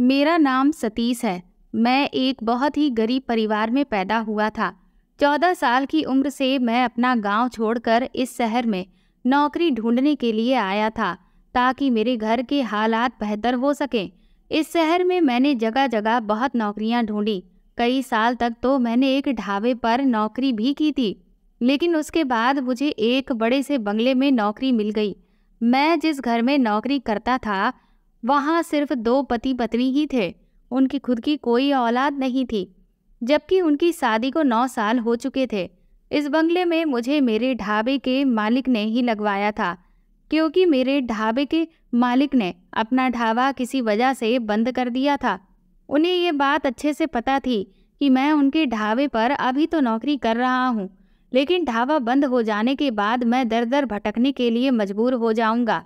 मेरा नाम सतीश है मैं एक बहुत ही गरीब परिवार में पैदा हुआ था चौदह साल की उम्र से मैं अपना गांव छोड़कर इस शहर में नौकरी ढूंढने के लिए आया था ताकि मेरे घर के हालात बेहतर हो सकें इस शहर में मैंने जगह जगह बहुत नौकरियां ढूंढी कई साल तक तो मैंने एक ढाबे पर नौकरी भी की थी लेकिन उसके बाद मुझे एक बड़े से बंगले में नौकरी मिल गई मैं जिस घर में नौकरी करता था वहाँ सिर्फ दो पति पत्नी ही थे उनकी खुद की कोई औलाद नहीं थी जबकि उनकी शादी को नौ साल हो चुके थे इस बंगले में मुझे मेरे ढाबे के मालिक ने ही लगवाया था क्योंकि मेरे ढाबे के मालिक ने अपना ढाबा किसी वजह से बंद कर दिया था उन्हें ये बात अच्छे से पता थी कि मैं उनके ढाबे पर अभी तो नौकरी कर रहा हूँ लेकिन ढाबा बंद हो जाने के बाद मैं दर दर भटकने के लिए मजबूर हो जाऊँगा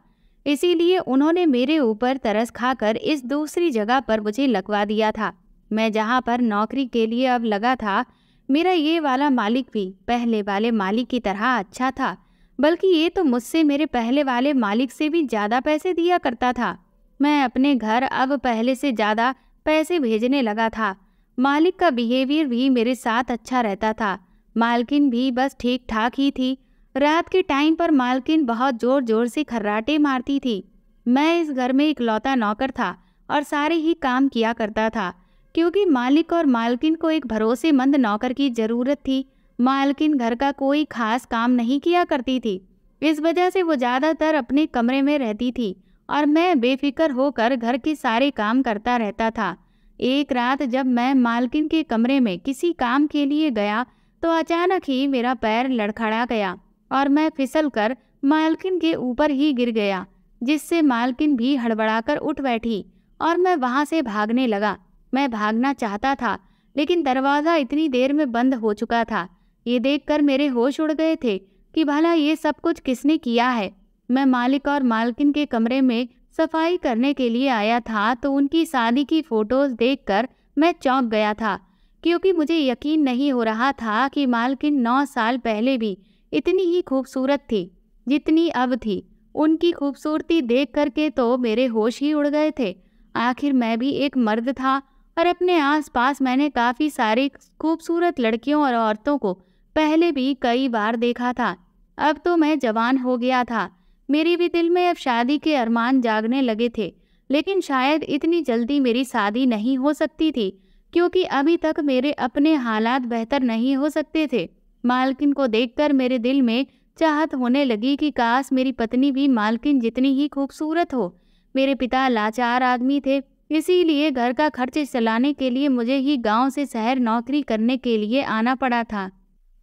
इसीलिए उन्होंने मेरे ऊपर तरस खाकर इस दूसरी जगह पर मुझे लगवा दिया था मैं जहाँ पर नौकरी के लिए अब लगा था मेरा ये वाला मालिक भी पहले वाले मालिक की तरह अच्छा था बल्कि ये तो मुझसे मेरे पहले वाले मालिक से भी ज़्यादा पैसे दिया करता था मैं अपने घर अब पहले से ज़्यादा पैसे भेजने लगा था मालिक का बिहेवियर भी मेरे साथ अच्छा रहता था मालकिन भी बस ठीक ठाक ही थी रात के टाइम पर मालकिन बहुत जोर जोर से खर्राटे मारती थी मैं इस घर में इकलौता नौकर था और सारे ही काम किया करता था क्योंकि मालिक और मालकिन को एक भरोसेमंद नौकर की ज़रूरत थी मालकिन घर का कोई खास काम नहीं किया करती थी इस वजह से वो ज़्यादातर अपने कमरे में रहती थी और मैं बेफिक्र होकर घर के सारे काम करता रहता था एक रात जब मैं मालकिन के कमरे में किसी काम के लिए गया तो अचानक ही मेरा पैर लड़खड़ा गया और मैं फिसल कर मालकिन के ऊपर ही गिर गया जिससे मालकिन भी हड़बड़ाकर उठ बैठी और मैं वहाँ से भागने लगा मैं भागना चाहता था लेकिन दरवाज़ा इतनी देर में बंद हो चुका था ये देखकर मेरे होश उड़ गए थे कि भला ये सब कुछ किसने किया है मैं मालिक और मालकिन के कमरे में सफाई करने के लिए आया था तो उनकी शादी की फ़ोटोज़ देखकर मैं चौंक गया था क्योंकि मुझे यकीन नहीं हो रहा था कि मालकिन नौ साल पहले भी इतनी ही खूबसूरत थी जितनी अब थी उनकी खूबसूरती देख करके तो मेरे होश ही उड़ गए थे आखिर मैं भी एक मर्द था और अपने आसपास मैंने काफ़ी सारी खूबसूरत लड़कियों और औरतों को पहले भी कई बार देखा था अब तो मैं जवान हो गया था मेरे भी दिल में अब शादी के अरमान जागने लगे थे लेकिन शायद इतनी जल्दी मेरी शादी नहीं हो सकती थी क्योंकि अभी तक मेरे अपने हालात बेहतर नहीं हो सकते थे मालकिन को देखकर मेरे दिल में चाहत होने लगी कि काश मेरी पत्नी भी मालकिन जितनी ही खूबसूरत हो मेरे पिता लाचार आदमी थे इसीलिए घर का खर्च चलाने के लिए मुझे ही गांव से शहर नौकरी करने के लिए आना पड़ा था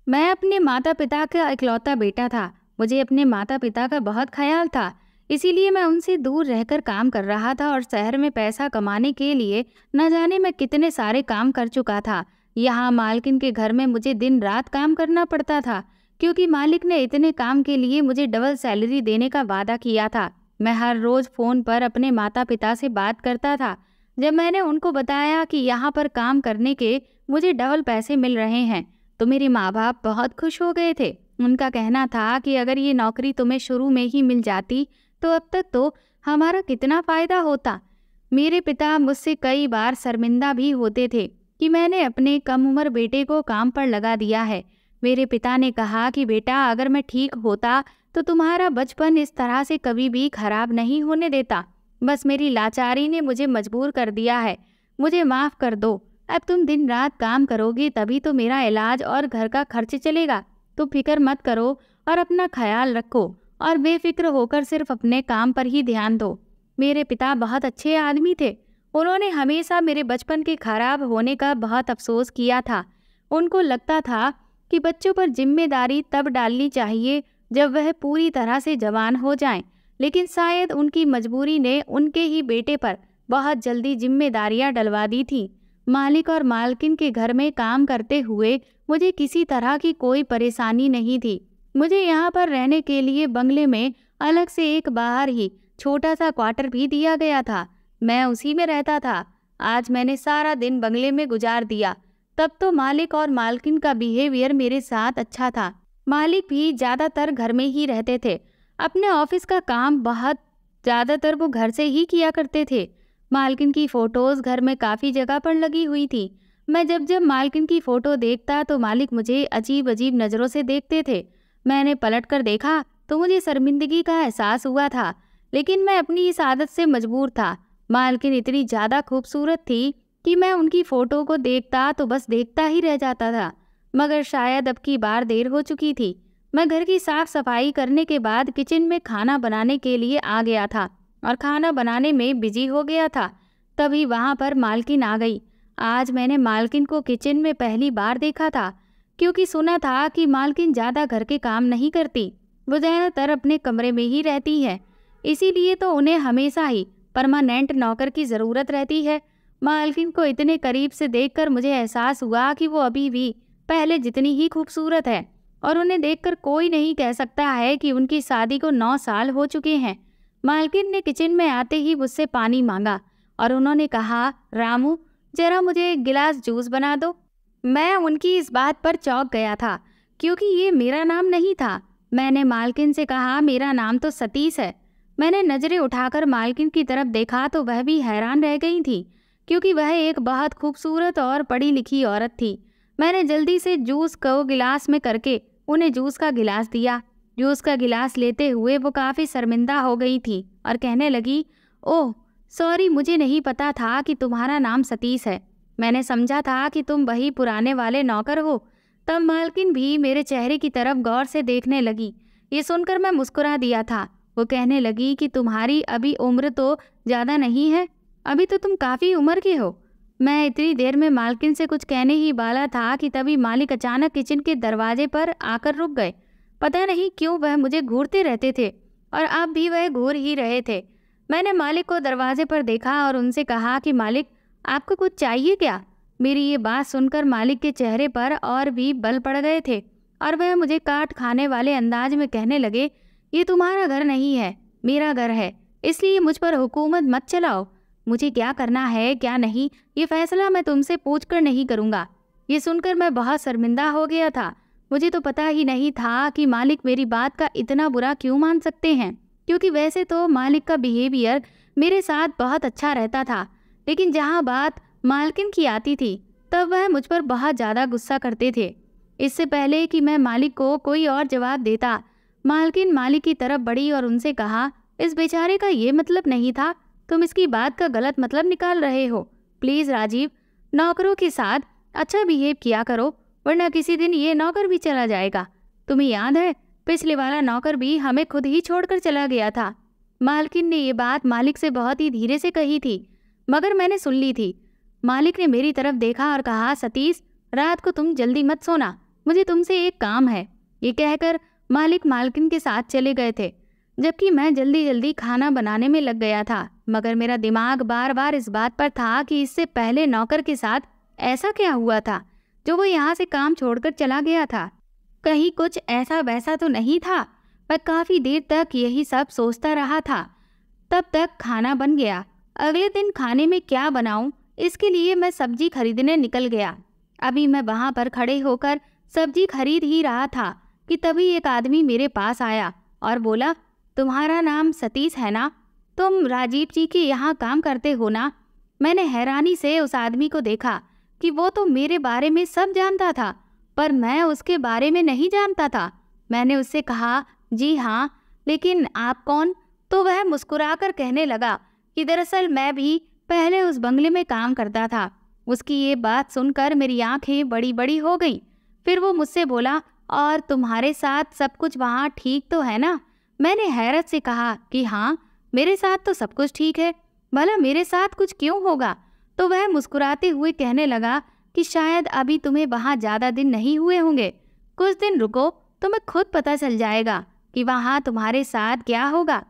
मैं अपने माता पिता का इकलौता बेटा था मुझे अपने माता पिता का बहुत ख्याल था इसीलिए मैं उनसे दूर रहकर काम कर रहा था और शहर में पैसा कमाने के लिए न जाने मैं कितने सारे काम कर चुका था यहाँ मालकिन के घर में मुझे दिन रात काम करना पड़ता था क्योंकि मालिक ने इतने काम के लिए मुझे डबल सैलरी देने का वादा किया था मैं हर रोज़ फ़ोन पर अपने माता पिता से बात करता था जब मैंने उनको बताया कि यहाँ पर काम करने के मुझे डबल पैसे मिल रहे हैं तो मेरे माँ बाप बहुत खुश हो गए थे उनका कहना था कि अगर ये नौकरी तुम्हें शुरू में ही मिल जाती तो अब तक तो हमारा कितना फ़ायदा होता मेरे पिता मुझसे कई बार शर्मिंदा भी होते थे कि मैंने अपने कम उम्र बेटे को काम पर लगा दिया है मेरे पिता ने कहा कि बेटा अगर मैं ठीक होता तो तुम्हारा बचपन इस तरह से कभी भी खराब नहीं होने देता बस मेरी लाचारी ने मुझे मजबूर कर दिया है मुझे माफ़ कर दो अब तुम दिन रात काम करोगे तभी तो मेरा इलाज और घर का खर्च चलेगा तो फिक्र मत करो और अपना ख्याल रखो और बेफिक्र होकर सिर्फ अपने काम पर ही ध्यान दो मेरे पिता बहुत अच्छे आदमी थे उन्होंने हमेशा मेरे बचपन के खराब होने का बहुत अफसोस किया था उनको लगता था कि बच्चों पर जिम्मेदारी तब डालनी चाहिए जब वह पूरी तरह से जवान हो जाएं, लेकिन शायद उनकी मजबूरी ने उनके ही बेटे पर बहुत जल्दी जिम्मेदारियां डलवा दी थी मालिक और मालकिन के घर में काम करते हुए मुझे किसी तरह की कोई परेशानी नहीं थी मुझे यहाँ पर रहने के लिए बंगले में अलग से एक बाहर ही छोटा सा क्वार्टर भी दिया गया था मैं उसी में रहता था आज मैंने सारा दिन बंगले में गुजार दिया तब तो मालिक और मालकिन का बिहेवियर मेरे साथ अच्छा था मालिक भी ज़्यादातर घर में ही रहते थे अपने ऑफिस का काम बहुत ज़्यादातर वो घर से ही किया करते थे मालकिन की फ़ोटोज़ घर में काफ़ी जगह पर लगी हुई थी मैं जब जब मालकिन की फ़ोटो देखता तो मालिक मुझे अजीब अजीब नज़रों से देखते थे मैंने पलट कर देखा तो मुझे शर्मिंदगी का एहसास हुआ था लेकिन मैं अपनी इस आदत से मजबूर था मालकिन इतनी ज़्यादा खूबसूरत थी कि मैं उनकी फ़ोटो को देखता तो बस देखता ही रह जाता था मगर शायद अब की बार देर हो चुकी थी मैं घर की साफ़ सफाई करने के बाद किचन में खाना बनाने के लिए आ गया था और खाना बनाने में बिजी हो गया था तभी वहाँ पर मालकिन आ गई आज मैंने मालकिन को किचन में पहली बार देखा था क्योंकि सुना था कि मालकिन ज़्यादा घर के काम नहीं करती वो ज़्यादातर अपने कमरे में ही रहती है इसीलिए तो उन्हें हमेशा ही परमानेंट नौकर की ज़रूरत रहती है मालकिन को इतने करीब से देखकर मुझे एहसास हुआ कि वो अभी भी पहले जितनी ही खूबसूरत है और उन्हें देखकर कोई नहीं कह सकता है कि उनकी शादी को नौ साल हो चुके हैं मालकिन ने किचन में आते ही मुझसे पानी मांगा और उन्होंने कहा रामू जरा मुझे एक गिलास जूस बना दो मैं उनकी इस बात पर चौंक गया था क्योंकि ये मेरा नाम नहीं था मैंने मालकिन से कहा मेरा नाम तो सतीश है मैंने नज़रें उठाकर मालकिन की तरफ देखा तो वह भी हैरान रह गई थी क्योंकि वह एक बहुत खूबसूरत और पढ़ी लिखी औरत थी मैंने जल्दी से जूस को गिलास में करके उन्हें जूस का गिलास दिया जूस का गिलास लेते हुए वो काफ़ी शर्मिंदा हो गई थी और कहने लगी ओह सॉरी मुझे नहीं पता था कि तुम्हारा नाम सतीश है मैंने समझा था कि तुम वही पुराने वाले नौकर हो तब मालकिन भी मेरे चेहरे की तरफ गौर से देखने लगी ये सुनकर मैं मुस्कुरा दिया था वो कहने लगी कि तुम्हारी अभी उम्र तो ज़्यादा नहीं है अभी तो तुम काफ़ी उम्र की हो मैं इतनी देर में मालकिन से कुछ कहने ही वाला था कि तभी मालिक अचानक किचन के दरवाजे पर आकर रुक गए पता नहीं क्यों वह मुझे घूरते रहते थे और अब भी वह घूर ही रहे थे मैंने मालिक को दरवाजे पर देखा और उनसे कहा कि मालिक आपको कुछ चाहिए क्या मेरी ये बात सुनकर मालिक के चेहरे पर और भी बल पड़ गए थे और वह मुझे काट खाने वाले अंदाज में कहने लगे ये तुम्हारा घर नहीं है मेरा घर है इसलिए मुझ पर हुकूमत मत चलाओ मुझे क्या करना है क्या नहीं ये फैसला मैं तुमसे पूछ कर नहीं करूँगा ये सुनकर मैं बहुत शर्मिंदा हो गया था मुझे तो पता ही नहीं था कि मालिक मेरी बात का इतना बुरा क्यों मान सकते हैं क्योंकि वैसे तो मालिक का बिहेवियर मेरे साथ बहुत अच्छा रहता था लेकिन जहाँ बात मालकिन की आती थी तब वह मुझ पर बहुत ज़्यादा गुस्सा करते थे इससे पहले कि मैं मालिक को कोई और जवाब देता मालकिन मालिक की तरफ बढ़ी और उनसे कहा इस बेचारे का ये मतलब नहीं था तुम इसकी बात का गलत मतलब निकाल रहे हो प्लीज़ राजीव नौकरों के साथ अच्छा बिहेव किया करो वरना किसी दिन ये नौकर भी चला जाएगा तुम्हें याद है पिछले वाला नौकर भी हमें खुद ही छोड़कर चला गया था मालकिन ने ये बात मालिक से बहुत ही धीरे से कही थी मगर मैंने सुन ली थी मालिक ने मेरी तरफ देखा और कहा सतीश रात को तुम जल्दी मत सोना मुझे तुमसे एक काम है ये कहकर मालिक मालकिन के साथ चले गए थे जबकि मैं जल्दी जल्दी खाना बनाने में लग गया था मगर मेरा दिमाग बार बार इस बात पर था कि इससे पहले नौकर के साथ ऐसा क्या हुआ था जो वो यहाँ से काम छोड़कर चला गया था कहीं कुछ ऐसा वैसा तो नहीं था मैं काफ़ी देर तक यही सब सोचता रहा था तब तक खाना बन गया अगले दिन खाने में क्या बनाऊं इसके लिए मैं सब्जी खरीदने निकल गया अभी मैं वहाँ पर खड़े होकर सब्जी खरीद ही रहा था कि तभी एक आदमी मेरे पास आया और बोला तुम्हारा नाम सतीश है ना तुम राजीव जी के यहाँ काम करते हो ना मैंने हैरानी से उस आदमी को देखा कि वो तो मेरे बारे में सब जानता था पर मैं उसके बारे में नहीं जानता था मैंने उससे कहा जी हाँ लेकिन आप कौन तो वह मुस्कुराकर कहने लगा कि दरअसल मैं भी पहले उस बंगले में काम करता था उसकी ये बात सुनकर मेरी आंखें बड़ी बड़ी हो गईं फिर वो मुझसे बोला और तुम्हारे साथ सब कुछ वहाँ ठीक तो है ना मैंने हैरत से कहा कि हाँ मेरे साथ तो सब कुछ ठीक है भला मेरे साथ कुछ क्यों होगा तो वह मुस्कुराते हुए कहने लगा कि शायद अभी तुम्हें वहाँ ज़्यादा दिन नहीं हुए होंगे कुछ दिन रुको तुम्हें तो खुद पता चल जाएगा कि वहाँ तुम्हारे साथ क्या होगा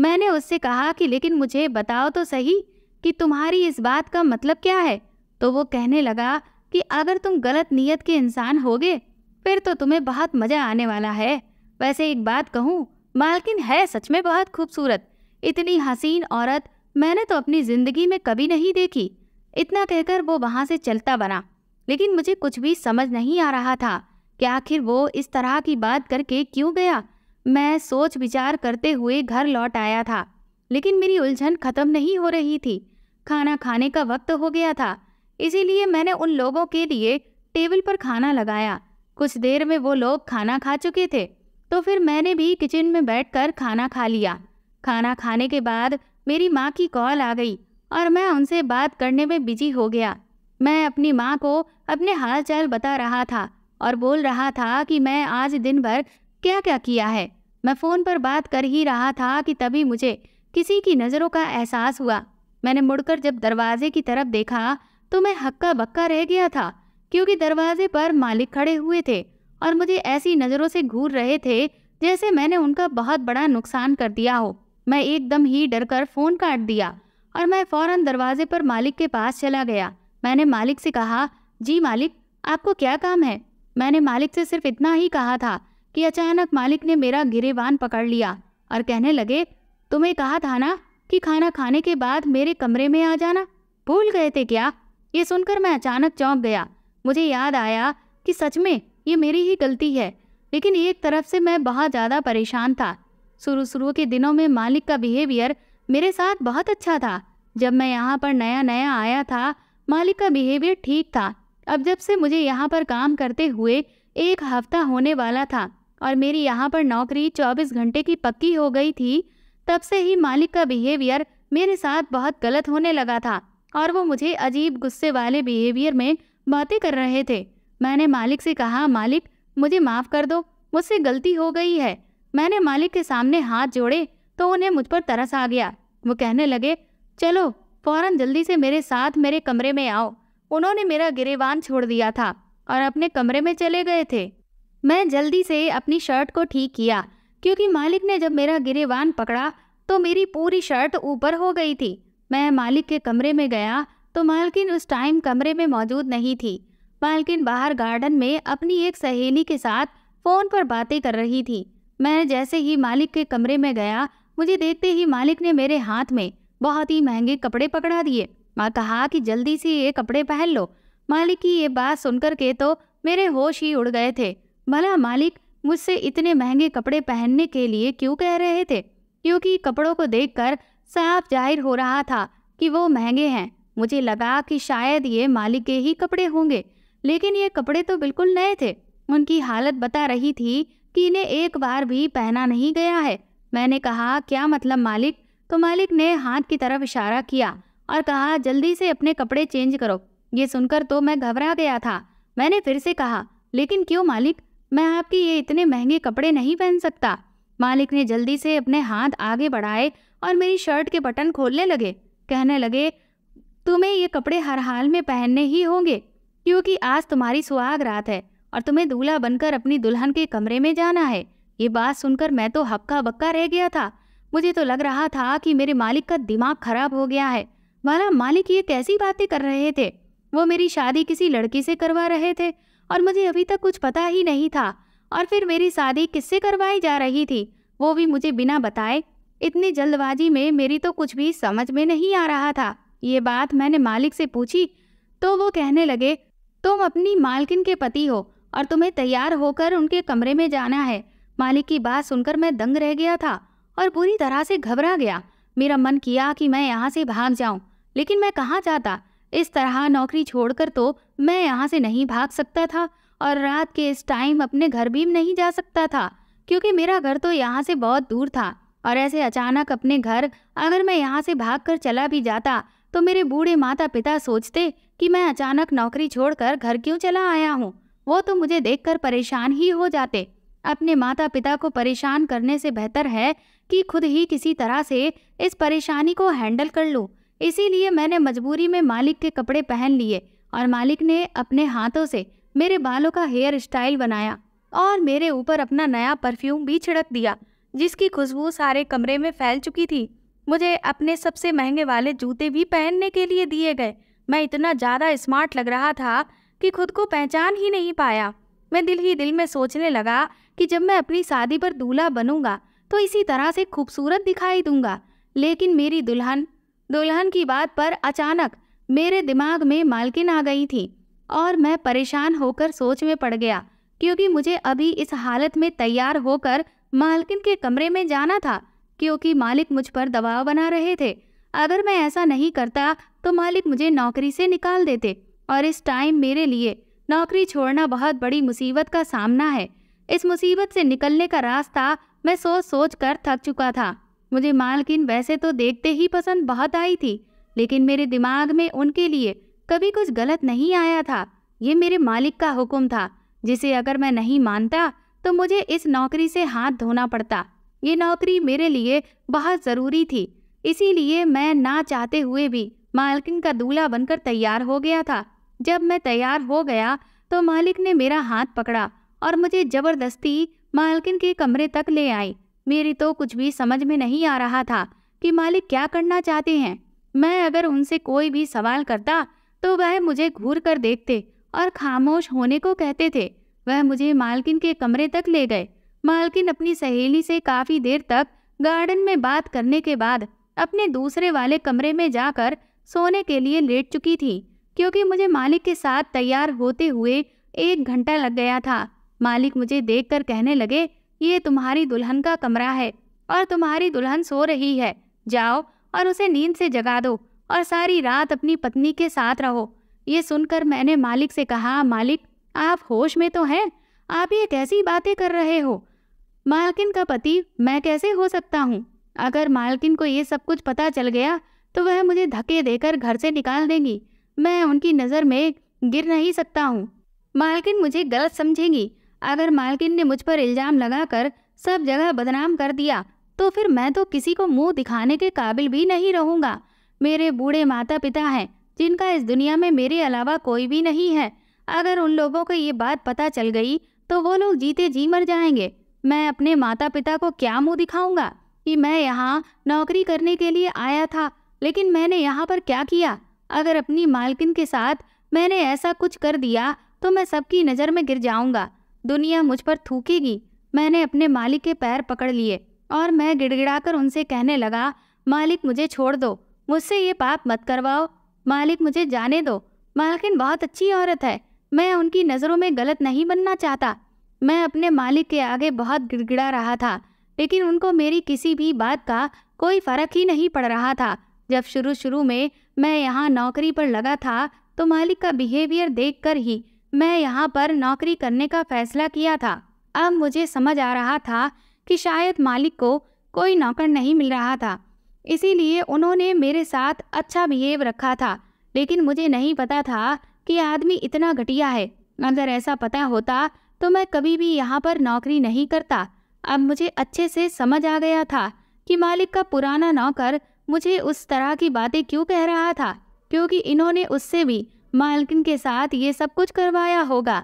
मैंने उससे कहा कि लेकिन मुझे बताओ तो सही कि तुम्हारी इस बात का मतलब क्या है तो वो कहने लगा कि अगर तुम गलत नीयत के इंसान होगे फिर तो तुम्हें बहुत मज़ा आने वाला है वैसे एक बात कहूँ मालकिन है सच में बहुत खूबसूरत इतनी हसीन औरत मैंने तो अपनी ज़िंदगी में कभी नहीं देखी इतना कहकर वो वहाँ से चलता बना लेकिन मुझे कुछ भी समझ नहीं आ रहा था कि आखिर वो इस तरह की बात करके क्यों गया मैं सोच विचार करते हुए घर लौट आया था लेकिन मेरी उलझन ख़त्म नहीं हो रही थी खाना खाने का वक्त हो गया था इसीलिए मैंने उन लोगों के लिए टेबल पर खाना लगाया कुछ देर में वो लोग खाना खा चुके थे तो फिर मैंने भी किचन में बैठकर खाना खा लिया खाना खाने के बाद मेरी माँ की कॉल आ गई और मैं उनसे बात करने में बिजी हो गया मैं अपनी माँ को अपने हाल चाल बता रहा था और बोल रहा था कि मैं आज दिन भर क्या क्या किया है मैं फ़ोन पर बात कर ही रहा था कि तभी मुझे किसी की नज़रों का एहसास हुआ मैंने मुड़कर जब दरवाजे की तरफ देखा तो मैं हक्का बक्का रह गया था क्योंकि दरवाजे पर मालिक खड़े हुए थे और मुझे ऐसी नज़रों से घूर रहे थे जैसे मैंने उनका बहुत बड़ा नुकसान कर दिया हो मैं एकदम ही डर कर फ़ोन काट दिया और मैं फ़ौरन दरवाजे पर मालिक के पास चला गया मैंने मालिक से कहा जी मालिक आपको क्या काम है मैंने मालिक से सिर्फ इतना ही कहा था कि अचानक मालिक ने मेरा गिरेवान पकड़ लिया और कहने लगे तुम्हें कहा था ना कि खाना खाने के बाद मेरे कमरे में आ जाना भूल गए थे क्या ये सुनकर मैं अचानक चौंक गया मुझे याद आया कि सच में ये मेरी ही गलती है लेकिन एक तरफ से मैं बहुत ज़्यादा परेशान था शुरू शुरू के दिनों में मालिक का बिहेवियर मेरे साथ बहुत अच्छा था जब मैं यहाँ पर नया नया आया था मालिक का बिहेवियर ठीक था अब जब से मुझे यहाँ पर काम करते हुए एक हफ्ता होने वाला था और मेरी यहाँ पर नौकरी 24 घंटे की पक्की हो गई थी तब से ही मालिक का बिहेवियर मेरे साथ बहुत गलत होने लगा था और वो मुझे अजीब गुस्से वाले बिहेवियर में बातें कर रहे थे मैंने मालिक से कहा मालिक मुझे माफ़ कर दो मुझसे गलती हो गई है मैंने मालिक के सामने हाथ जोड़े तो उन्हें मुझ पर तरस आ गया वो कहने लगे चलो फौरन जल्दी से मेरे साथ मेरे कमरे में आओ उन्होंने मेरा गिरेवान छोड़ दिया था और अपने कमरे में चले गए थे मैं जल्दी से अपनी शर्ट को ठीक किया क्योंकि मालिक ने जब मेरा गिरेवान पकड़ा तो मेरी पूरी शर्ट ऊपर हो गई थी मैं मालिक के कमरे में गया तो मालकिन उस टाइम कमरे में मौजूद नहीं थी मालकिन बाहर गार्डन में अपनी एक सहेली के साथ फ़ोन पर बातें कर रही थी मैं जैसे ही मालिक के कमरे में गया मुझे देखते ही मालिक ने मेरे हाथ में बहुत ही महंगे कपड़े पकड़ा दिए माँ कहा कि जल्दी से ये कपड़े पहन लो मालिक की ये बात सुनकर के तो मेरे होश ही उड़ गए थे भला मालिक मुझसे इतने महंगे कपड़े पहनने के लिए क्यों कह रहे थे क्योंकि कपड़ों को देखकर साफ जाहिर हो रहा था कि वो महंगे हैं मुझे लगा कि शायद ये मालिक के ही कपड़े होंगे लेकिन ये कपड़े तो बिल्कुल नए थे उनकी हालत बता रही थी कि इन्हें एक बार भी पहना नहीं गया है मैंने कहा क्या मतलब मालिक तो मालिक ने हाथ की तरफ इशारा किया और कहा जल्दी से अपने कपड़े चेंज करो ये सुनकर तो मैं घबरा गया था मैंने फिर से कहा लेकिन क्यों मालिक मैं आपके ये इतने महंगे कपड़े नहीं पहन सकता मालिक ने जल्दी से अपने हाथ आगे बढ़ाए और मेरी शर्ट के बटन खोलने लगे कहने लगे तुम्हें ये कपड़े हर हाल में पहनने ही होंगे क्योंकि आज तुम्हारी सुहाग रात है और तुम्हें दूल्हा बनकर अपनी दुल्हन के कमरे में जाना है ये बात सुनकर मैं तो हक्का बक्का रह गया था मुझे तो लग रहा था कि मेरे मालिक का दिमाग खराब हो गया है वाला मालिक ये कैसी बातें कर रहे थे वो मेरी शादी किसी लड़की से करवा रहे थे और मुझे अभी तक कुछ पता ही नहीं था और फिर मेरी शादी किससे करवाई जा रही थी वो भी मुझे बिना बताए इतनी जल्दबाजी में मेरी तो कुछ भी समझ में नहीं आ रहा था ये बात मैंने मालिक से पूछी तो वो कहने लगे तुम अपनी मालकिन के पति हो और तुम्हें तैयार होकर उनके कमरे में जाना है मालिक की बात सुनकर मैं दंग रह गया था और पूरी तरह से घबरा गया मेरा मन किया कि मैं यहाँ से भाग जाऊँ लेकिन मैं कहाँ जाता इस तरह नौकरी छोड़कर तो मैं यहाँ से नहीं भाग सकता था और रात के इस टाइम अपने घर भी नहीं जा सकता था क्योंकि मेरा घर तो यहाँ से बहुत दूर था और ऐसे अचानक अपने घर अगर मैं यहाँ से भाग कर चला भी जाता तो मेरे बूढ़े माता पिता सोचते कि मैं अचानक नौकरी छोड़कर घर क्यों चला आया हूँ वो तो मुझे देखकर परेशान ही हो जाते अपने माता पिता को परेशान करने से बेहतर है कि खुद ही किसी तरह से इस परेशानी को हैंडल कर लूँ इसीलिए मैंने मजबूरी में मालिक के कपड़े पहन लिए और मालिक ने अपने हाथों से मेरे बालों का हेयर स्टाइल बनाया और मेरे ऊपर अपना नया परफ्यूम भी छिड़क दिया जिसकी खुशबू सारे कमरे में फैल चुकी थी मुझे अपने सबसे महंगे वाले जूते भी पहनने के लिए दिए गए मैं इतना ज़्यादा स्मार्ट लग रहा था कि खुद को पहचान ही नहीं पाया मैं दिल ही दिल में सोचने लगा कि जब मैं अपनी शादी पर दूल्हा बनूंगा तो इसी तरह से खूबसूरत दिखाई दूंगा लेकिन मेरी दुल्हन दुल्हन की बात पर अचानक मेरे दिमाग में मालकिन आ गई थी और मैं परेशान होकर सोच में पड़ गया क्योंकि मुझे अभी इस हालत में तैयार होकर मालकिन के कमरे में जाना था क्योंकि मालिक मुझ पर दबाव बना रहे थे अगर मैं ऐसा नहीं करता तो मालिक मुझे नौकरी से निकाल देते और इस टाइम मेरे लिए नौकरी छोड़ना बहुत बड़ी मुसीबत का सामना है इस मुसीबत से निकलने का रास्ता मैं सोच सोच कर थक चुका था मुझे मालकिन वैसे तो देखते ही पसंद बहुत आई थी लेकिन मेरे दिमाग में उनके लिए कभी कुछ गलत नहीं आया था ये मेरे मालिक का हुक्म था जिसे अगर मैं नहीं मानता तो मुझे इस नौकरी से हाथ धोना पड़ता ये नौकरी मेरे लिए बहुत ज़रूरी थी इसीलिए मैं ना चाहते हुए भी मालकिन का दूल्हा बनकर तैयार हो गया था जब मैं तैयार हो गया तो मालिक ने मेरा हाथ पकड़ा और मुझे ज़बरदस्ती मालकिन के कमरे तक ले आई मेरी तो कुछ भी समझ में नहीं आ रहा था कि मालिक क्या करना चाहते हैं मैं अगर उनसे कोई भी सवाल करता तो वह मुझे घूर कर देखते और खामोश होने को कहते थे वह मुझे मालकिन के कमरे तक ले गए मालकिन अपनी सहेली से काफ़ी देर तक गार्डन में बात करने के बाद अपने दूसरे वाले कमरे में जाकर सोने के लिए लेट चुकी थी क्योंकि मुझे मालिक के साथ तैयार होते हुए एक घंटा लग गया था मालिक मुझे देखकर कहने लगे ये तुम्हारी दुल्हन का कमरा है और तुम्हारी दुल्हन सो रही है जाओ और उसे नींद से जगा दो और सारी रात अपनी पत्नी के साथ रहो ये सुनकर मैंने मालिक से कहा मालिक आप होश में तो हैं आप ये कैसी बातें कर रहे हो मालकिन का पति मैं कैसे हो सकता हूँ अगर मालकिन को ये सब कुछ पता चल गया तो वह मुझे धक्के देकर घर से निकाल देंगी मैं उनकी नज़र में गिर नहीं सकता हूँ मालकिन मुझे गलत समझेंगी अगर मालकिन ने मुझ पर इल्ज़ाम लगाकर सब जगह बदनाम कर दिया तो फिर मैं तो किसी को मुंह दिखाने के काबिल भी नहीं रहूँगा मेरे बूढ़े माता पिता हैं जिनका इस दुनिया में मेरे अलावा कोई भी नहीं है अगर उन लोगों को ये बात पता चल गई तो वो लोग जीते जी मर जाएंगे मैं अपने माता पिता को क्या मुंह दिखाऊंगा कि मैं यहाँ नौकरी करने के लिए आया था लेकिन मैंने यहाँ पर क्या किया अगर अपनी मालकिन के साथ मैंने ऐसा कुछ कर दिया तो मैं सबकी नज़र में गिर जाऊंगा दुनिया मुझ पर थूकेगी मैंने अपने मालिक के पैर पकड़ लिए और मैं कर उनसे कहने लगा मालिक मुझे छोड़ दो मुझसे ये पाप मत करवाओ मालिक मुझे जाने दो मालकिन बहुत अच्छी औरत है मैं उनकी नज़रों में गलत नहीं बनना चाहता मैं अपने मालिक के आगे बहुत गिड़गिड़ा रहा था लेकिन उनको मेरी किसी भी बात का कोई फ़र्क ही नहीं पड़ रहा था जब शुरू शुरू में मैं यहाँ नौकरी पर लगा था तो मालिक का बिहेवियर देखकर ही मैं यहाँ पर नौकरी करने का फ़ैसला किया था अब मुझे समझ आ रहा था कि शायद मालिक को कोई नौकर नहीं मिल रहा था इसीलिए उन्होंने मेरे साथ अच्छा बिहेव रखा था लेकिन मुझे नहीं पता था कि आदमी इतना घटिया है अगर ऐसा पता होता तो मैं कभी भी यहाँ पर नौकरी नहीं करता अब मुझे अच्छे से समझ आ गया था कि मालिक का पुराना नौकर मुझे उस तरह की बातें क्यों कह रहा था क्योंकि इन्होंने उससे भी मालकिन के साथ ये सब कुछ करवाया होगा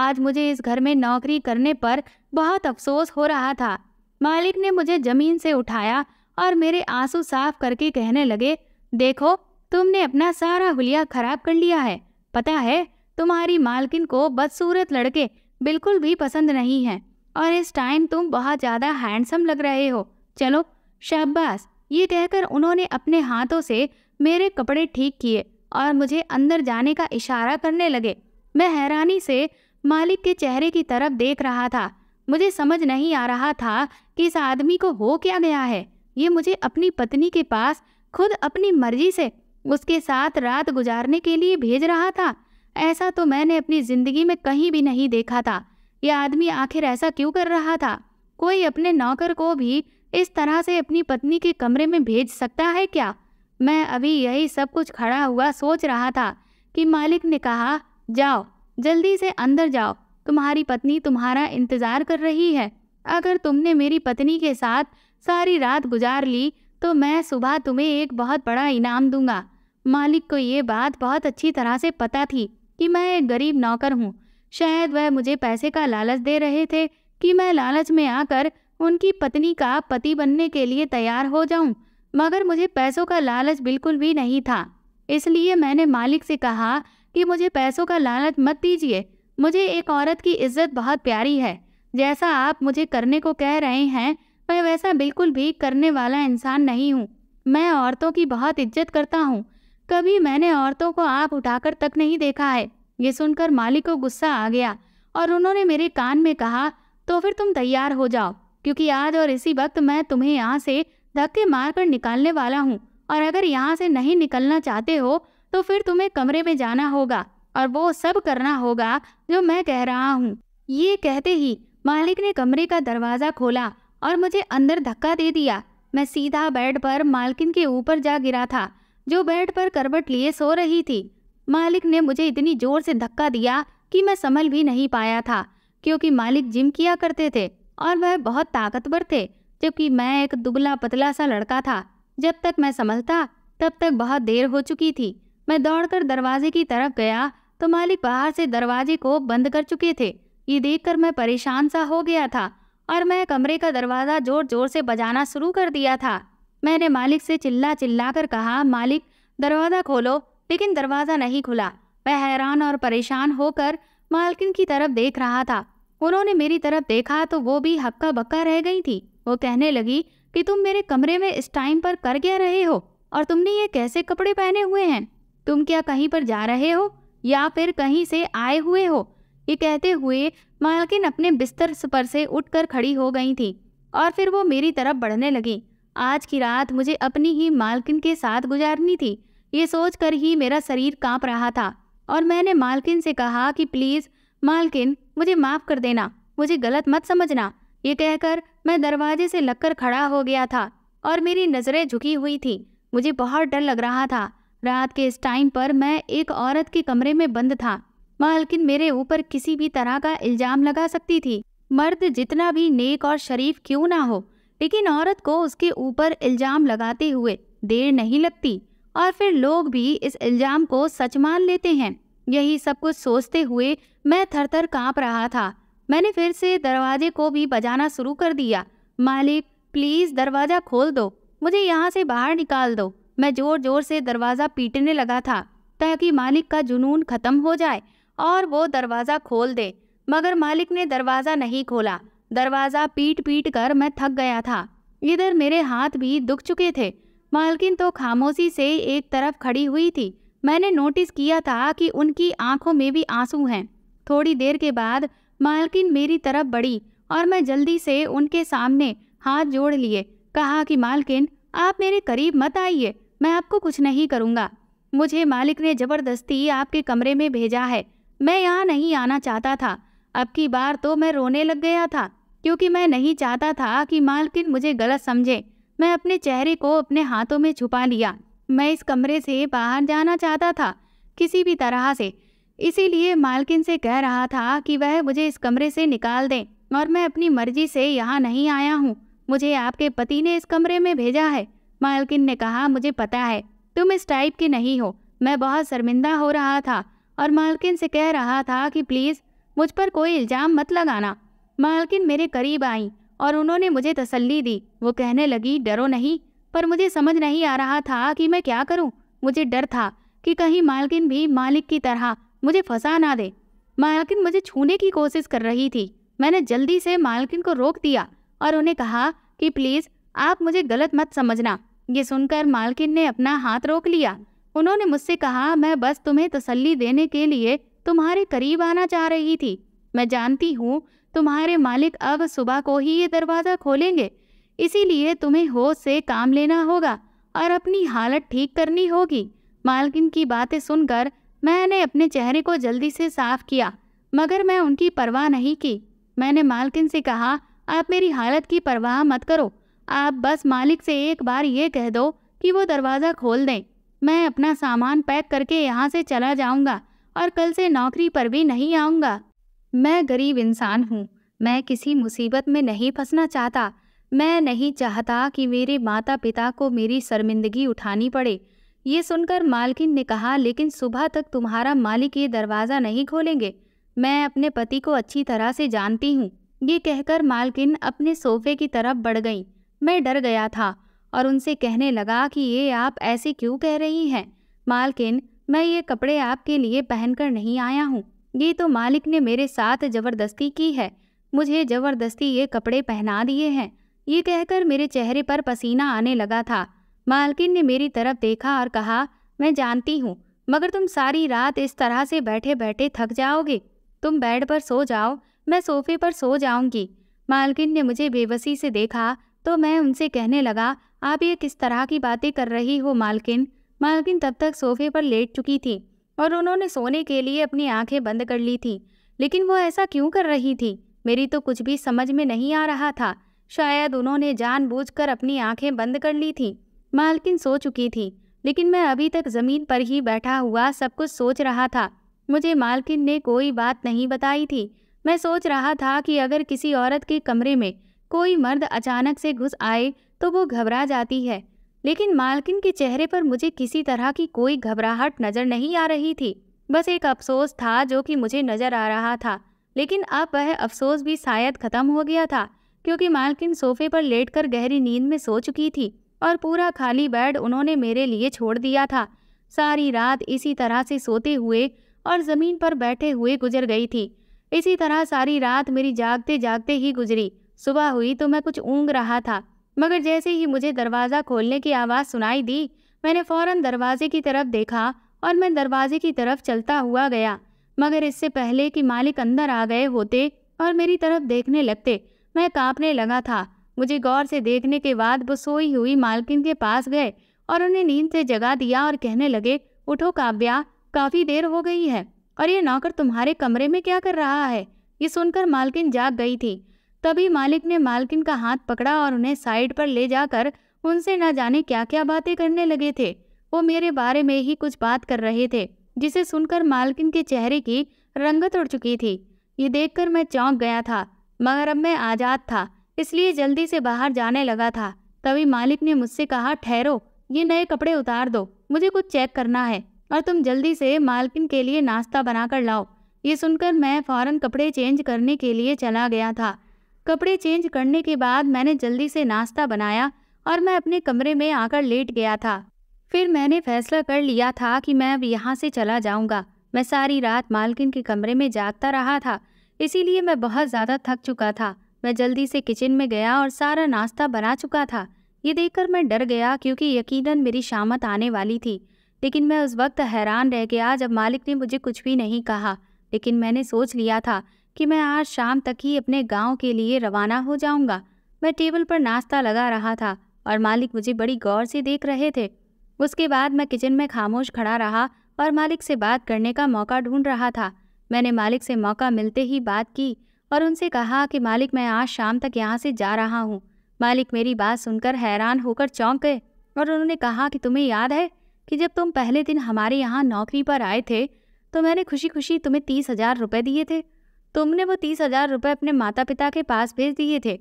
आज मुझे इस घर में नौकरी करने पर बहुत अफसोस हो रहा था मालिक ने मुझे ज़मीन से उठाया और मेरे आंसू साफ करके कहने लगे देखो तुमने अपना सारा हुलिया खराब कर लिया है पता है तुम्हारी मालकिन को बदसूरत लड़के बिल्कुल भी पसंद नहीं है और इस टाइम तुम बहुत ज़्यादा हैंडसम लग रहे हो चलो शाबाश ये कहकर उन्होंने अपने हाथों से मेरे कपड़े ठीक किए और मुझे अंदर जाने का इशारा करने लगे मैं हैरानी से मालिक के चेहरे की तरफ देख रहा था मुझे समझ नहीं आ रहा था कि इस आदमी को हो क्या गया है ये मुझे अपनी पत्नी के पास खुद अपनी मर्जी से उसके साथ रात गुजारने के लिए भेज रहा था ऐसा तो मैंने अपनी ज़िंदगी में कहीं भी नहीं देखा था यह आदमी आखिर ऐसा क्यों कर रहा था कोई अपने नौकर को भी इस तरह से अपनी पत्नी के कमरे में भेज सकता है क्या मैं अभी यही सब कुछ खड़ा हुआ सोच रहा था कि मालिक ने कहा जाओ जल्दी से अंदर जाओ तुम्हारी पत्नी तुम्हारा इंतज़ार कर रही है अगर तुमने मेरी पत्नी के साथ सारी रात गुजार ली तो मैं सुबह तुम्हें एक बहुत बड़ा इनाम दूंगा मालिक को ये बात बहुत अच्छी तरह से पता थी कि मैं एक गरीब नौकर हूँ शायद वह मुझे पैसे का लालच दे रहे थे कि मैं लालच में आकर उनकी पत्नी का पति बनने के लिए तैयार हो जाऊं मगर मुझे पैसों का लालच बिल्कुल भी नहीं था इसलिए मैंने मालिक से कहा कि मुझे पैसों का लालच मत दीजिए मुझे एक औरत की इज्जत बहुत प्यारी है जैसा आप मुझे करने को कह रहे हैं मैं वैसा बिल्कुल भी करने वाला इंसान नहीं हूँ मैं औरतों की बहुत इज्जत करता हूँ कभी मैंने औरतों को आप उठाकर तक नहीं देखा है ये सुनकर मालिक को गुस्सा आ गया और उन्होंने मेरे कान में कहा तो फिर तुम तैयार हो जाओ क्योंकि आज और इसी वक्त मैं तुम्हें यहाँ से धक्के मार कर निकालने वाला हूँ और अगर यहाँ से नहीं निकलना चाहते हो तो फिर तुम्हें कमरे में जाना होगा और वो सब करना होगा जो मैं कह रहा हूँ ये कहते ही मालिक ने कमरे का दरवाज़ा खोला और मुझे अंदर धक्का दे दिया मैं सीधा बेड पर मालकिन के ऊपर जा गिरा था जो बेड पर करवट लिए सो रही थी मालिक ने मुझे इतनी जोर से धक्का दिया कि मैं संभल भी नहीं पाया था क्योंकि मालिक जिम किया करते थे और वह बहुत ताकतवर थे जबकि मैं एक दुबला पतला सा लड़का था जब तक मैं संभलता तब तक बहुत देर हो चुकी थी मैं दौड़कर दरवाजे की तरफ गया तो मालिक बाहर से दरवाजे को बंद कर चुके थे ये देखकर मैं परेशान सा हो गया था और मैं कमरे का दरवाज़ा ज़ोर ज़ोर से बजाना शुरू कर दिया था मैंने मालिक से चिल्ला चिल्ला कर कहा मालिक दरवाज़ा खोलो लेकिन दरवाज़ा नहीं खुला मैं हैरान और परेशान होकर मालकिन की तरफ देख रहा था उन्होंने मेरी तरफ देखा तो वो भी हक्का बक्का रह गई थी वो कहने लगी कि तुम मेरे कमरे में इस टाइम पर कर क्या रहे हो और तुमने ये कैसे कपड़े पहने हुए हैं तुम क्या कहीं पर जा रहे हो या फिर कहीं से आए हुए हो ये कहते हुए मालकिन अपने बिस्तर पर से उठकर खड़ी हो गई थी और फिर वो मेरी तरफ बढ़ने लगी आज की रात मुझे अपनी ही मालकिन के साथ गुजारनी थी ये सोचकर ही मेरा शरीर कांप रहा था और मैंने मालकिन से कहा कि प्लीज़ मालकिन मुझे माफ़ कर देना मुझे गलत मत समझना ये कहकर मैं दरवाजे से लगकर खड़ा हो गया था और मेरी नज़रें झुकी हुई थी मुझे बहुत डर लग रहा था रात के इस टाइम पर मैं एक औरत के कमरे में बंद था मालकिन मेरे ऊपर किसी भी तरह का इल्ज़ाम लगा सकती थी मर्द जितना भी नेक और शरीफ क्यों ना हो लेकिन औरत को उसके ऊपर इल्ज़ाम लगाते हुए देर नहीं लगती और फिर लोग भी इस इल्ज़ाम को सच मान लेते हैं यही सब कुछ सोचते हुए मैं थरथर काँप रहा था मैंने फिर से दरवाजे को भी बजाना शुरू कर दिया मालिक प्लीज़ दरवाज़ा खोल दो मुझे यहाँ से बाहर निकाल दो मैं ज़ोर ज़ोर से दरवाज़ा पीटने लगा था ताकि मालिक का जुनून ख़त्म हो जाए और वो दरवाज़ा खोल दे मगर मालिक ने दरवाज़ा नहीं खोला दरवाज़ा पीट पीट कर मैं थक गया था इधर मेरे हाथ भी दुख चुके थे मालकिन तो खामोशी से एक तरफ खड़ी हुई थी मैंने नोटिस किया था कि उनकी आंखों में भी आंसू हैं थोड़ी देर के बाद मालकिन मेरी तरफ बढ़ी और मैं जल्दी से उनके सामने हाथ जोड़ लिए कहा कि मालकिन आप मेरे करीब मत आइए मैं आपको कुछ नहीं करूँगा मुझे मालिक ने ज़बरदस्ती आपके कमरे में भेजा है मैं यहाँ नहीं आना चाहता था अब की बार तो मैं रोने लग गया था क्योंकि मैं नहीं चाहता था कि मालकिन मुझे गलत समझे मैं अपने चेहरे को अपने हाथों में छुपा लिया मैं इस कमरे से बाहर जाना चाहता था किसी भी तरह से इसीलिए मालकिन से कह रहा था कि वह मुझे इस कमरे से निकाल दें और मैं अपनी मर्जी से यहाँ नहीं आया हूँ मुझे आपके पति ने इस कमरे में भेजा है मालकिन ने कहा मुझे पता है तुम इस टाइप के नहीं हो मैं बहुत शर्मिंदा हो रहा था और मालकिन से कह रहा था कि प्लीज़ मुझ पर कोई इल्ज़ाम मत लगाना मालकिन मेरे करीब आई और उन्होंने मुझे तसल्ली दी वो कहने लगी डरो नहीं पर मुझे समझ नहीं आ रहा था कि मैं क्या करूं मुझे डर था कि कहीं मालकिन भी मालिक की तरह मुझे फंसा ना दे मालकिन मुझे छूने की कोशिश कर रही थी मैंने जल्दी से मालकिन को रोक दिया और उन्हें कहा कि प्लीज़ आप मुझे गलत मत समझना ये सुनकर मालकिन ने अपना हाथ रोक लिया उन्होंने मुझसे कहा मैं बस तुम्हें तसल्ली देने के लिए तुम्हारे करीब आना चाह रही थी मैं जानती हूँ तुम्हारे मालिक अब सुबह को ही ये दरवाज़ा खोलेंगे इसीलिए तुम्हें होश से काम लेना होगा और अपनी हालत ठीक करनी होगी मालकिन की बातें सुनकर मैंने अपने चेहरे को जल्दी से साफ किया मगर मैं उनकी परवाह नहीं की मैंने मालकिन से कहा आप मेरी हालत की परवाह मत करो आप बस मालिक से एक बार ये कह दो कि वो दरवाज़ा खोल दें मैं अपना सामान पैक करके यहाँ से चला जाऊँगा और कल से नौकरी पर भी नहीं आऊँगा मैं गरीब इंसान हूँ मैं किसी मुसीबत में नहीं फंसना चाहता मैं नहीं चाहता कि मेरे माता पिता को मेरी शर्मिंदगी उठानी पड़े ये सुनकर मालकिन ने कहा लेकिन सुबह तक तुम्हारा मालिक ये दरवाज़ा नहीं खोलेंगे मैं अपने पति को अच्छी तरह से जानती हूँ ये कहकर मालकिन अपने सोफे की तरफ बढ़ गई मैं डर गया था और उनसे कहने लगा कि ये आप ऐसे क्यों कह रही हैं मालकिन मैं ये कपड़े आपके लिए पहनकर नहीं आया हूँ ये तो मालिक ने मेरे साथ जबरदस्ती की है मुझे जबरदस्ती ये कपड़े पहना दिए हैं ये कहकर मेरे चेहरे पर पसीना आने लगा था मालकिन ने मेरी तरफ देखा और कहा मैं जानती हूँ मगर तुम सारी रात इस तरह से बैठे बैठे थक जाओगे तुम बेड पर सो जाओ मैं सोफे पर सो जाऊंगी मालकिन ने मुझे बेबसी से देखा तो मैं उनसे कहने लगा आप ये किस तरह की बातें कर रही हो मालकिन मालकिन तब तक सोफे पर लेट चुकी थी और उन्होंने सोने के लिए अपनी आंखें बंद कर ली थी लेकिन वो ऐसा क्यों कर रही थी मेरी तो कुछ भी समझ में नहीं आ रहा था शायद उन्होंने जानबूझकर अपनी आंखें बंद कर ली थी मालकिन सो चुकी थी लेकिन मैं अभी तक ज़मीन पर ही बैठा हुआ सब कुछ सोच रहा था मुझे मालकिन ने कोई बात नहीं बताई थी मैं सोच रहा था कि अगर किसी औरत के कमरे में कोई मर्द अचानक से घुस आए तो वो घबरा जाती है लेकिन मालकिन के चेहरे पर मुझे किसी तरह की कोई घबराहट नज़र नहीं आ रही थी बस एक अफसोस था जो कि मुझे नज़र आ रहा था लेकिन अब वह अफसोस भी शायद ख़त्म हो गया था क्योंकि मालकिन सोफे पर लेटकर गहरी नींद में सो चुकी थी और पूरा खाली बेड उन्होंने मेरे लिए छोड़ दिया था सारी रात इसी तरह से सोते हुए और ज़मीन पर बैठे हुए गुजर गई थी इसी तरह सारी रात मेरी जागते जागते ही गुजरी सुबह हुई तो मैं कुछ ऊँग रहा था मगर जैसे ही मुझे दरवाज़ा खोलने की आवाज़ सुनाई दी मैंने फ़ौरन दरवाजे की तरफ देखा और मैं दरवाजे की तरफ चलता हुआ गया मगर इससे पहले कि मालिक अंदर आ गए होते और मेरी तरफ देखने लगते मैं कांपने लगा था मुझे गौर से देखने के बाद वो सोई हुई मालकिन के पास गए और उन्हें नींद से जगा दिया और कहने लगे उठो काव्या काफ़ी देर हो गई है और ये नौकर तुम्हारे कमरे में क्या कर रहा है ये सुनकर मालकिन जाग गई थी तभी मालिक ने मालकिन का हाथ पकड़ा और उन्हें साइड पर ले जाकर उनसे न जाने क्या क्या बातें करने लगे थे वो मेरे बारे में ही कुछ बात कर रहे थे जिसे सुनकर मालकिन के चेहरे की रंगत उड़ चुकी थी ये देखकर मैं चौंक गया था मगर अब मैं आज़ाद था इसलिए जल्दी से बाहर जाने लगा था तभी मालिक ने मुझसे कहा ठहरो ये नए कपड़े उतार दो मुझे कुछ चेक करना है और तुम जल्दी से मालकिन के लिए नाश्ता बनाकर लाओ ये सुनकर मैं फ़ौरन कपड़े चेंज करने के लिए चला गया था कपड़े चेंज करने के बाद मैंने जल्दी से नाश्ता बनाया और मैं अपने कमरे में आकर लेट गया था फिर मैंने फैसला कर लिया था कि मैं अब यहाँ से चला जाऊँगा मैं सारी रात मालकिन के कमरे में जागता रहा था इसीलिए मैं बहुत ज़्यादा थक चुका था मैं जल्दी से किचन में गया और सारा नाश्ता बना चुका था ये देखकर मैं डर गया क्योंकि यकीनन मेरी शामत आने वाली थी लेकिन मैं उस वक्त हैरान रह गया जब मालिक ने मुझे कुछ भी नहीं कहा लेकिन मैंने सोच लिया था कि मैं आज शाम तक ही अपने गांव के लिए रवाना हो जाऊंगा मैं टेबल पर नाश्ता लगा रहा था और मालिक मुझे बड़ी गौर से देख रहे थे उसके बाद मैं किचन में खामोश खड़ा रहा और मालिक से बात करने का मौका ढूंढ रहा था मैंने मालिक से मौका मिलते ही बात की और उनसे कहा कि मालिक मैं आज शाम तक यहाँ से जा रहा हूँ मालिक मेरी बात सुनकर हैरान होकर चौंक गए और उन्होंने कहा कि तुम्हें याद है कि जब तुम पहले दिन हमारे यहाँ नौकरी पर आए थे तो मैंने खुशी खुशी तुम्हें तीस हजार रुपये दिए थे तुमने वो तीस हजार रुपये अपने माता पिता के पास भेज दिए थे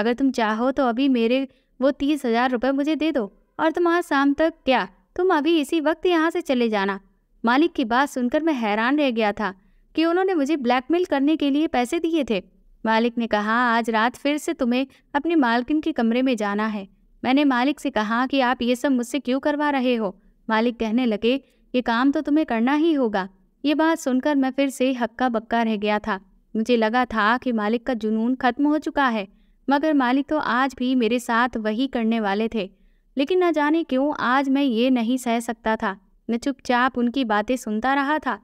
अगर तुम चाहो तो अभी मेरे वो तीस हजार रुपये मुझे दे दो और तुम आज शाम तक क्या तुम अभी इसी वक्त यहाँ से चले जाना मालिक की बात सुनकर मैं हैरान रह गया था कि उन्होंने मुझे ब्लैकमेल करने के लिए पैसे दिए थे मालिक ने कहा आज रात फिर से तुम्हें अपनी मालकिन के कमरे में जाना है मैंने मालिक से कहा कि आप ये सब मुझसे क्यों करवा रहे हो मालिक कहने लगे ये काम तो तुम्हें करना ही होगा ये बात सुनकर मैं फिर से हक्का बक्का रह गया था मुझे लगा था कि मालिक का जुनून खत्म हो चुका है मगर मालिक तो आज भी मेरे साथ वही करने वाले थे लेकिन न जाने क्यों आज मैं ये नहीं सह सकता था मैं चुपचाप उनकी बातें सुनता रहा था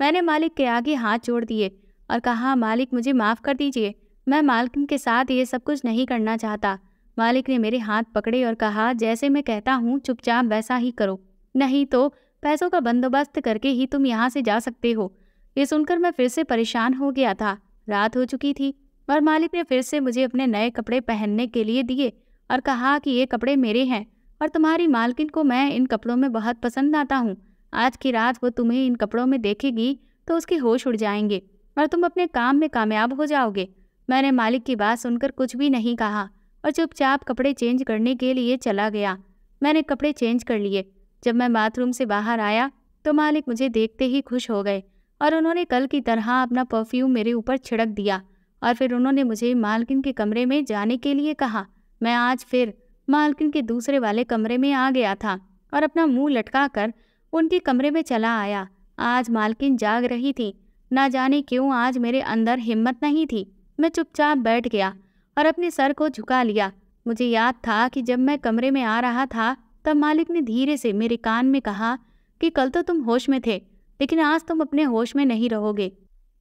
मैंने मालिक के आगे हाथ जोड़ दिए और कहा मालिक मुझे माफ़ कर दीजिए मैं मालकिन के साथ ये सब कुछ नहीं करना चाहता मालिक ने मेरे हाथ पकड़े और कहा जैसे मैं कहता हूँ चुपचाप वैसा ही करो नहीं तो पैसों का बंदोबस्त करके ही तुम यहाँ से जा सकते हो ये सुनकर मैं फिर से परेशान हो गया था रात हो चुकी थी और मालिक ने फिर से मुझे अपने नए कपड़े पहनने के लिए दिए और कहा कि ये कपड़े मेरे हैं और तुम्हारी मालकिन को मैं इन कपड़ों में बहुत पसंद आता हूँ आज की रात वो तुम्हें इन कपड़ों में देखेगी तो उसके होश उड़ जाएंगे और तुम अपने काम में कामयाब हो जाओगे मैंने मालिक की बात सुनकर कुछ भी नहीं कहा और चुपचाप कपड़े चेंज करने के लिए चला गया मैंने कपड़े चेंज कर लिए जब मैं बाथरूम से बाहर आया तो मालिक मुझे देखते ही खुश हो गए और उन्होंने कल की तरह अपना परफ्यूम मेरे ऊपर छिड़क दिया और फिर उन्होंने मुझे मालकिन के कमरे में जाने के लिए कहा मैं आज फिर मालकिन के दूसरे वाले कमरे में आ गया था और अपना मुंह लटका कर उनके कमरे में चला आया आज मालकिन जाग रही थी ना जाने क्यों आज मेरे अंदर हिम्मत नहीं थी मैं चुपचाप बैठ गया और अपने सर को झुका लिया मुझे याद था कि जब मैं कमरे में आ रहा था तब मालिक ने धीरे से मेरे कान में कहा कि कल तो तुम होश में थे लेकिन आज तुम अपने होश में नहीं रहोगे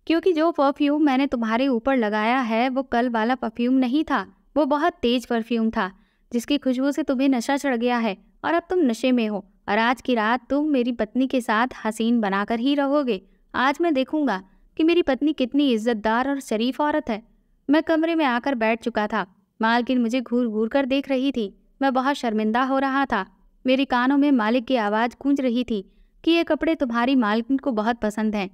क्योंकि जो परफ्यूम मैंने तुम्हारे ऊपर लगाया है वो कल वाला परफ्यूम नहीं था वो बहुत तेज परफ्यूम था जिसकी खुशबू से तुम्हें नशा चढ़ गया है और अब तुम नशे में हो और आज की रात तुम मेरी पत्नी के साथ हसीन बनाकर ही रहोगे आज मैं देखूंगा कि मेरी पत्नी कितनी इज्जतदार और शरीफ औरत है मैं कमरे में आकर बैठ चुका था मालकिन मुझे घूर घूर कर देख रही थी मैं बहुत शर्मिंदा हो रहा था मेरे कानों में मालिक की आवाज़ गूंज रही थी कि ये कपड़े तुम्हारी मालकिन को बहुत पसंद हैं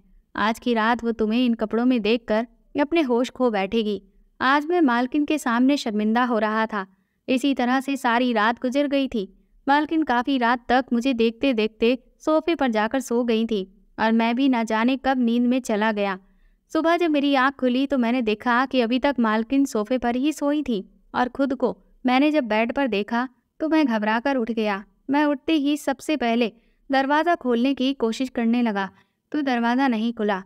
आज की रात वो तुम्हें इन कपड़ों में देख कर अपने होश खो बैठेगी आज मैं मालकिन के सामने शर्मिंदा हो रहा था इसी तरह से सारी रात गुजर गई थी मालकिन काफ़ी रात तक मुझे देखते देखते सोफे पर जाकर सो गई थी और मैं भी ना जाने कब नींद में चला गया सुबह जब मेरी आँख खुली तो मैंने देखा कि अभी तक मालकिन सोफे पर ही सोई थी और खुद को मैंने जब बेड पर देखा तो मैं घबरा कर उठ गया मैं उठते ही सबसे पहले दरवाज़ा खोलने की कोशिश करने लगा तो दरवाज़ा नहीं खुला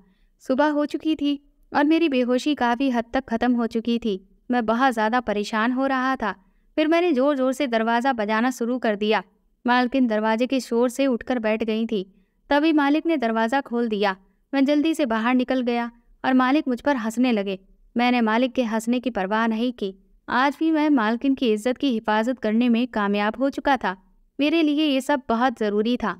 सुबह हो चुकी थी और मेरी बेहोशी काफ़ी हद तक ख़त्म हो चुकी थी मैं बहुत ज़्यादा परेशान हो रहा था फिर मैंने ज़ोर ज़ोर से दरवाज़ा बजाना शुरू कर दिया मालकिन दरवाजे के शोर से उठकर बैठ गई थी तभी मालिक ने दरवाज़ा खोल दिया मैं जल्दी से बाहर निकल गया और मालिक मुझ पर हंसने लगे मैंने मालिक के हंसने की परवाह नहीं की आज भी मैं मालकिन की इज्जत की हिफाजत करने में कामयाब हो चुका था मेरे लिए ये सब बहुत ज़रूरी था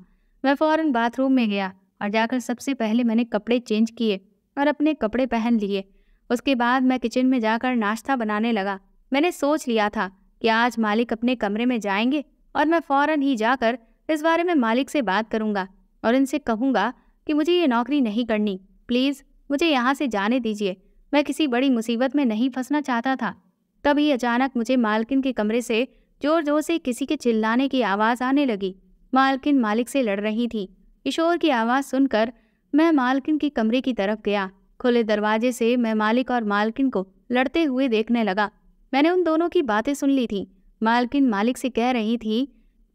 मैं फ़ौरन बाथरूम में गया और जाकर सबसे पहले मैंने कपड़े चेंज किए और अपने कपड़े पहन लिए उसके बाद मैं किचन में जाकर नाश्ता बनाने लगा मैंने सोच लिया था कि आज मालिक अपने कमरे में जाएंगे और मैं फ़ौरन ही जाकर इस बारे में मालिक से बात करूंगा और इनसे कहूँगा कि मुझे ये नौकरी नहीं करनी प्लीज़ मुझे यहाँ से जाने दीजिए मैं किसी बड़ी मुसीबत में नहीं फंसना चाहता था तभी अचानक मुझे मालकिन के कमरे से ज़ोर ज़ोर से किसी के चिल्लाने की आवाज़ आने लगी मालकिन मालिक से लड़ रही थी किशोर की आवाज़ सुनकर मैं मालकिन के कमरे की तरफ गया खुले दरवाजे से मैं मालिक और मालकिन को लड़ते हुए देखने लगा मैंने उन दोनों की बातें सुन ली थी मालकिन मालिक से कह रही थी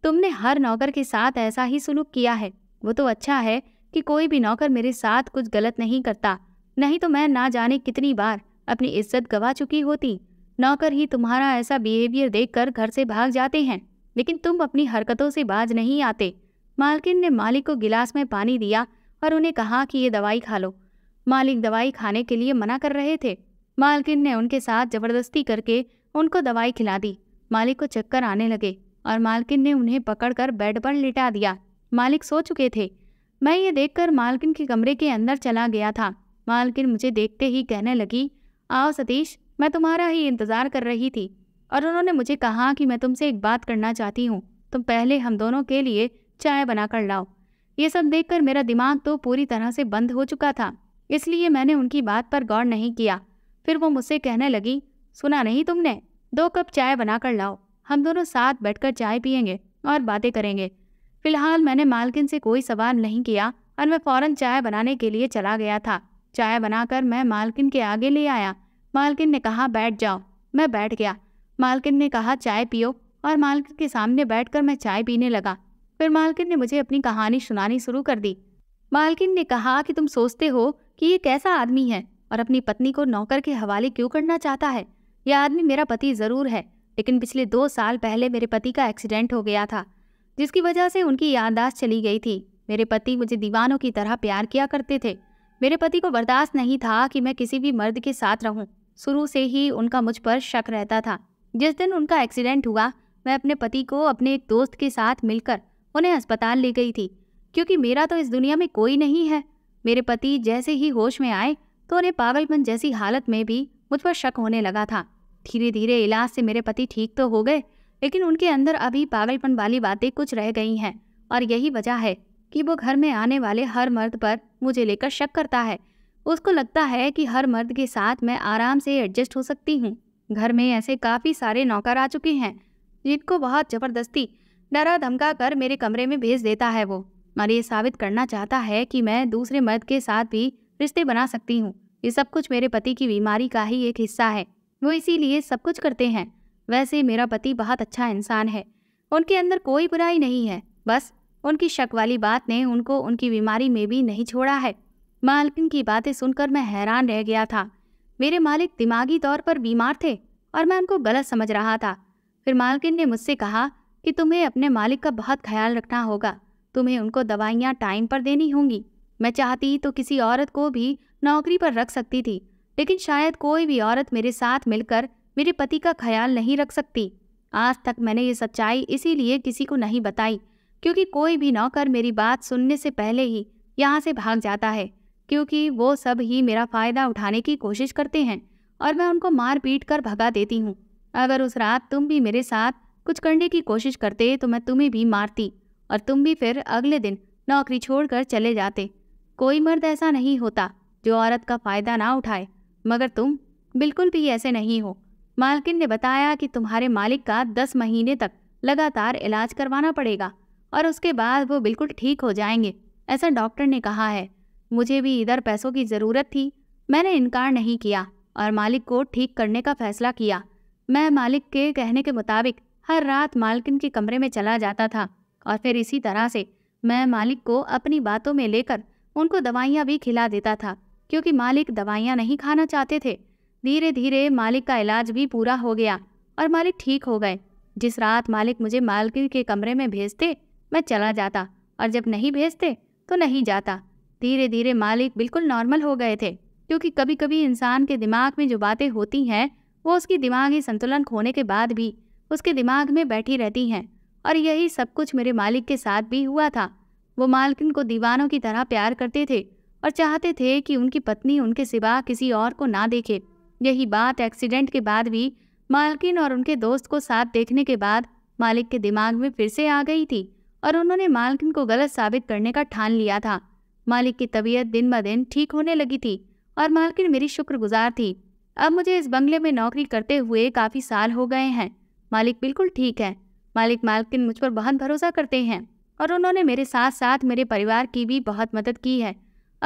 तुमने हर नौकर के साथ ऐसा ही सुलूक किया है वो तो अच्छा है कि कोई भी नौकर मेरे साथ कुछ गलत नहीं करता नहीं तो मैं ना जाने कितनी बार अपनी इज्जत गवा चुकी होती नौकर ही तुम्हारा ऐसा बिहेवियर देखकर घर से भाग जाते हैं लेकिन तुम अपनी हरकतों से बाज नहीं आते मालकिन ने मालिक को गिलास में पानी दिया और उन्हें कहा कि ये दवाई खा लो मालिक दवाई खाने के लिए मना कर रहे थे मालकिन ने उनके साथ जबरदस्ती करके उनको दवाई खिला दी मालिक को चक्कर आने लगे और मालकिन ने उन्हें पकड़कर बेड पर लिटा दिया मालिक सो चुके थे मैं ये देखकर मालकिन के कमरे के अंदर चला गया था मालकिन मुझे देखते ही कहने लगी आओ सतीश मैं तुम्हारा ही इंतज़ार कर रही थी और उन्होंने मुझे कहा कि मैं तुमसे एक बात करना चाहती हूँ तुम पहले हम दोनों के लिए चाय बना कर लाओ ये सब कर मेरा दिमाग तो पूरी तरह से बंद हो चुका था इसलिए मैंने उनकी बात पर गौर नहीं किया फिर वो मुझसे कहने लगी सुना नहीं तुमने दो कप चाय बना कर लाओ हम दोनों साथ बैठकर चाय पियेंगे और बातें करेंगे फिलहाल मैंने मालकिन से कोई सवाल नहीं किया और मैं फ़ौरन चाय बनाने के लिए चला गया था चाय बनाकर मैं मालकिन के आगे ले आया मालकिन ने कहा बैठ जाओ मैं बैठ गया मालकिन ने कहा चाय पियो और मालकिन के सामने बैठकर मैं चाय पीने लगा फिर मालकिन ने मुझे अपनी कहानी सुनानी शुरू कर दी मालकिन ने कहा कि तुम सोचते हो कि ये कैसा आदमी है और अपनी पत्नी को नौकर के हवाले क्यों करना चाहता है यह आदमी मेरा पति ज़रूर है लेकिन पिछले दो साल पहले मेरे पति का एक्सीडेंट हो गया था जिसकी वजह से उनकी याददाश्त चली गई थी मेरे पति मुझे दीवानों की तरह प्यार किया करते थे मेरे पति को बर्दाश्त नहीं था कि मैं किसी भी मर्द के साथ रहूं। शुरू से ही उनका मुझ पर शक रहता था जिस दिन उनका एक्सीडेंट हुआ मैं अपने पति को अपने एक दोस्त के साथ मिलकर उन्हें अस्पताल ले गई थी क्योंकि मेरा तो इस दुनिया में कोई नहीं है मेरे पति जैसे ही होश में आए तो उन्हें पागलपन जैसी हालत में भी मुझ पर शक होने लगा था धीरे धीरे इलाज से मेरे पति ठीक तो हो गए लेकिन उनके अंदर अभी पागलपन वाली बातें कुछ रह गई हैं और यही वजह है कि वो घर में आने वाले हर मर्द पर मुझे लेकर शक करता है उसको लगता है कि हर मर्द के साथ मैं आराम से एडजस्ट हो सकती हूँ घर में ऐसे काफ़ी सारे नौकर आ चुके हैं जिनको बहुत ज़बरदस्ती डरा धमका कर मेरे कमरे में भेज देता है वो और ये साबित करना चाहता है कि मैं दूसरे मर्द के साथ भी रिश्ते बना सकती हूँ ये सब कुछ मेरे पति की बीमारी का ही एक हिस्सा है वो इसीलिए सब कुछ करते हैं वैसे मेरा पति बहुत अच्छा इंसान है उनके अंदर कोई बुराई नहीं है बस उनकी शक वाली बात ने उनको उनकी बीमारी में भी नहीं छोड़ा है मालकिन की बातें सुनकर मैं हैरान रह गया था मेरे मालिक दिमागी तौर पर बीमार थे और मैं उनको गलत समझ रहा था फिर मालकिन ने मुझसे कहा कि तुम्हें अपने मालिक का बहुत ख्याल रखना होगा तुम्हें उनको दवाइयाँ टाइम पर देनी होंगी मैं चाहती तो किसी औरत को भी नौकरी पर रख सकती थी लेकिन शायद कोई भी औरत मेरे साथ मिलकर मेरे पति का ख्याल नहीं रख सकती आज तक मैंने ये सच्चाई इसीलिए किसी को नहीं बताई क्योंकि कोई भी नौकर मेरी बात सुनने से पहले ही यहाँ से भाग जाता है क्योंकि वो सब ही मेरा फ़ायदा उठाने की कोशिश करते हैं और मैं उनको मार पीट कर भगा देती हूँ अगर उस रात तुम भी मेरे साथ कुछ करने की कोशिश करते तो मैं तुम्हें भी मारती और तुम भी फिर अगले दिन नौकरी छोड़कर चले जाते कोई मर्द ऐसा नहीं होता जो औरत का फ़ायदा ना उठाए मगर तुम बिल्कुल भी ऐसे नहीं हो मालकिन ने बताया कि तुम्हारे मालिक का दस महीने तक लगातार इलाज करवाना पड़ेगा और उसके बाद वो बिल्कुल ठीक हो जाएंगे ऐसा डॉक्टर ने कहा है मुझे भी इधर पैसों की ज़रूरत थी मैंने इनकार नहीं किया और मालिक को ठीक करने का फैसला किया मैं मालिक के कहने के मुताबिक हर रात मालकिन के कमरे में चला जाता था और फिर इसी तरह से मैं मालिक को अपनी बातों में लेकर उनको दवाइयाँ भी खिला देता था क्योंकि मालिक दवाइयाँ नहीं खाना चाहते थे धीरे धीरे मालिक का इलाज भी पूरा हो गया और मालिक ठीक हो गए जिस रात मालिक मुझे मालकिन के कमरे में भेजते मैं चला जाता और जब नहीं भेजते तो नहीं जाता धीरे धीरे मालिक बिल्कुल नॉर्मल हो गए थे क्योंकि कभी कभी इंसान के दिमाग में जो बातें होती हैं वो उसकी दिमागी संतुलन खोने के बाद भी उसके दिमाग में बैठी रहती हैं और यही सब कुछ मेरे मालिक के साथ भी हुआ था वो मालकिन को दीवानों की तरह प्यार करते थे और चाहते थे कि उनकी पत्नी उनके सिवा किसी और को ना देखे यही बात एक्सीडेंट के बाद भी मालकिन और उनके दोस्त को साथ देखने के बाद मालिक के दिमाग में फिर से आ गई थी और उन्होंने मालकिन को गलत साबित करने का ठान लिया था मालिक की तबीयत दिन ब दिन ठीक होने लगी थी और मालकिन मेरी शुक्रगुजार थी अब मुझे इस बंगले में नौकरी करते हुए काफ़ी साल हो गए हैं मालिक बिल्कुल ठीक है मालिक मालकिन मुझ पर बहुत भरोसा करते हैं और उन्होंने मेरे साथ साथ मेरे परिवार की भी बहुत मदद की है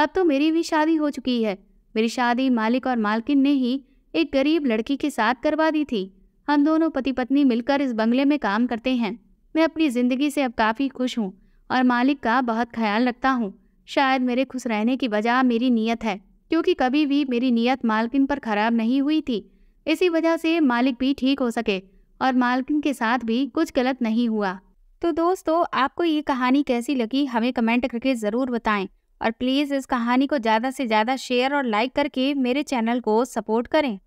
अब तो मेरी भी शादी हो चुकी है मेरी शादी मालिक और मालकिन ने ही एक गरीब लड़की के साथ करवा दी थी हम दोनों पति पत्नी मिलकर इस बंगले में काम करते हैं मैं अपनी ज़िंदगी से अब काफ़ी खुश हूँ और मालिक का बहुत ख्याल रखता हूँ शायद मेरे खुश रहने की वजह मेरी नीयत है क्योंकि कभी भी मेरी नीयत मालकिन पर ख़राब नहीं हुई थी इसी वजह से मालिक भी ठीक हो सके और मालकिन के साथ भी कुछ गलत नहीं हुआ तो दोस्तों आपको ये कहानी कैसी लगी हमें कमेंट करके ज़रूर बताएं और प्लीज़ इस कहानी को ज़्यादा से ज़्यादा शेयर और लाइक करके मेरे चैनल को सपोर्ट करें